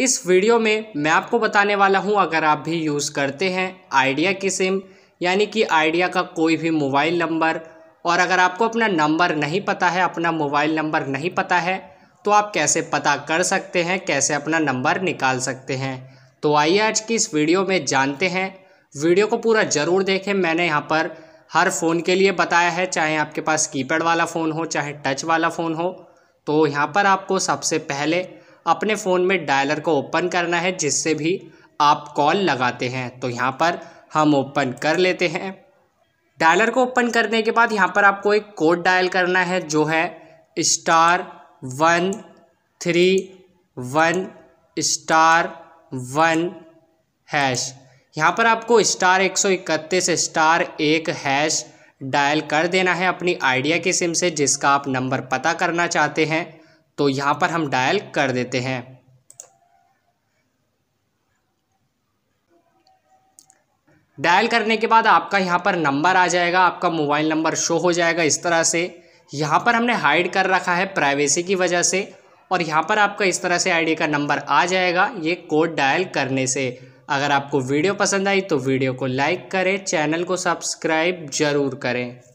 इस वीडियो में मैं आपको बताने वाला हूं अगर आप भी यूज़ करते हैं आइडिया की सिम यानी कि आइडिया का कोई भी मोबाइल नंबर और अगर आपको अपना नंबर नहीं पता है अपना मोबाइल नंबर नहीं पता है तो आप कैसे पता कर सकते हैं कैसे अपना नंबर निकाल सकते हैं तो आइए आज की इस वीडियो में जानते हैं वीडियो को पूरा ज़रूर देखें मैंने यहाँ पर हर फ़ोन के लिए बताया है चाहे आपके पास कीपैड वाला फ़ोन हो चाहे टच वाला फ़ोन हो तो यहाँ पर आपको सबसे पहले अपने फ़ोन में डायलर को ओपन करना है जिससे भी आप कॉल लगाते हैं तो यहाँ पर हम ओपन कर लेते हैं डायलर को ओपन करने के बाद यहाँ पर आपको एक कोड डायल करना है जो है star one three one star one hash यहाँ पर आपको स्टार एक सौ इकतीस स्टार एक हैश डायल कर देना है अपनी आइडिया के सिम से जिसका आप नंबर पता करना चाहते हैं तो यहाँ पर हम डायल कर देते हैं डायल करने के बाद आपका यहाँ पर नंबर आ जाएगा आपका मोबाइल नंबर शो हो जाएगा इस तरह से यहाँ पर हमने हाइड कर रखा है प्राइवेसी की वजह से और यहाँ पर आपका इस तरह से आईडी का नंबर आ जाएगा ये कोड डायल करने से अगर आपको वीडियो पसंद आई तो वीडियो को लाइक करें चैनल को सब्सक्राइब ज़रूर करें